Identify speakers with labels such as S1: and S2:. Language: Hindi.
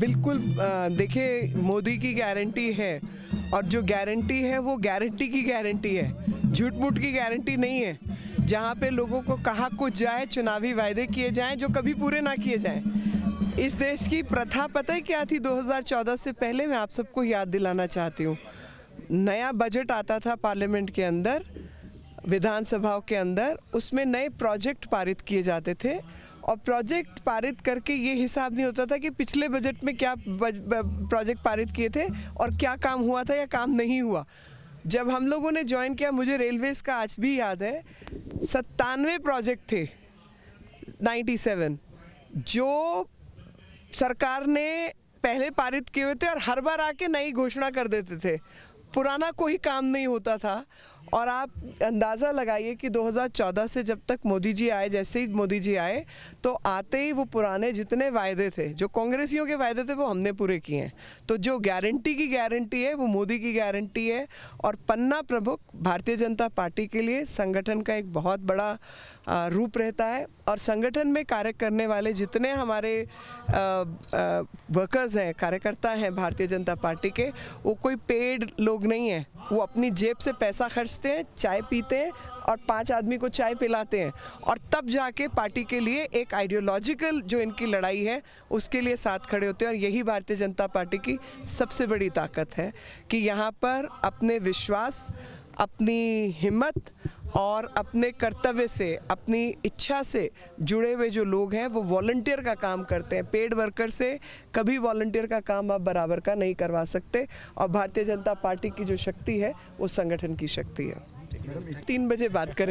S1: बिल्कुल देखिए मोदी की गारंटी है और जो गारंटी है वो गारंटी की गारंटी है झूठ मूठ की गारंटी नहीं है जहाँ पे लोगों को कहा कुछ जाए चुनावी वायदे किए जाएं जो कभी पूरे ना किए जाएं इस देश की प्रथा पता ही क्या थी 2014 से पहले मैं आप सबको याद दिलाना चाहती हूँ नया बजट आता था पार्लियामेंट के अंदर विधानसभाओं के अंदर उसमें नए प्रोजेक्ट पारित किए जाते थे और प्रोजेक्ट पारित करके ये हिसाब नहीं होता था कि पिछले बजट में क्या प्रोजेक्ट पारित किए थे और क्या काम हुआ था या काम नहीं हुआ जब हम लोगों ने ज्वाइन किया मुझे रेलवेज़ का आज भी याद है सत्तानवे प्रोजेक्ट थे 97 जो सरकार ने पहले पारित किए हुए थे और हर बार आके नई घोषणा कर देते थे पुराना कोई काम नहीं होता था और आप अंदाज़ा लगाइए कि 2014 से जब तक मोदी जी आए जैसे ही मोदी जी आए तो आते ही वो पुराने जितने वायदे थे जो कांग्रेसियों के वायदे थे वो हमने पूरे किए हैं तो जो गारंटी की गारंटी है वो मोदी की गारंटी है और पन्ना प्रमुख भारतीय जनता पार्टी के लिए संगठन का एक बहुत बड़ा रूप रहता है और संगठन में कार्य करने वाले जितने हमारे वर्कर्स हैं कार्यकर्ता हैं भारतीय जनता पार्टी के वो कोई पेड लोग नहीं हैं वो अपनी जेब से पैसा खर्च बैठते हैं चाय पीते हैं और पांच आदमी को चाय पिलाते हैं और तब जाके पार्टी के लिए एक आइडियोलॉजिकल जो इनकी लड़ाई है उसके लिए साथ खड़े होते हैं और यही भारतीय जनता पार्टी की सबसे बड़ी ताकत है कि यहाँ पर अपने विश्वास अपनी हिम्मत और अपने कर्तव्य से अपनी इच्छा से जुड़े हुए जो लोग हैं वो वॉल्टियर का काम करते हैं पेड वर्कर से कभी वॉल्टियर का काम आप बराबर का नहीं करवा सकते और भारतीय जनता पार्टी की जो शक्ति है वो संगठन की शक्ति है तीन बजे बात करें